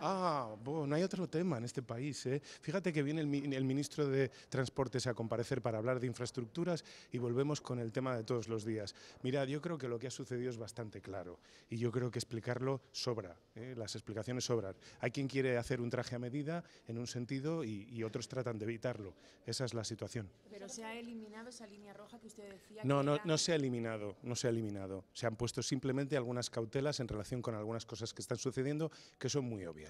Ah, no hay otro tema en este país. ¿eh? Fíjate que viene el, ministro de Transportes a comparecer para hablar de infraestructuras y volvemos con el tema de todos los días. Mirad, yo creo que lo que ha sucedido es bastante claro y yo creo que explicarlo sobra, ¿eh? las explicaciones sobran. Hay quien quiere hacer un traje a medida en un sentido y, otros tratan de evitarlo. Esa es la situación. Pero se ha eliminado esa línea roja que usted decía. No, no, no se ha eliminado, no se ha eliminado. Se han puesto simplemente algunas cautelas en relación con algunas cosas que están sucediendo que son muy obvias.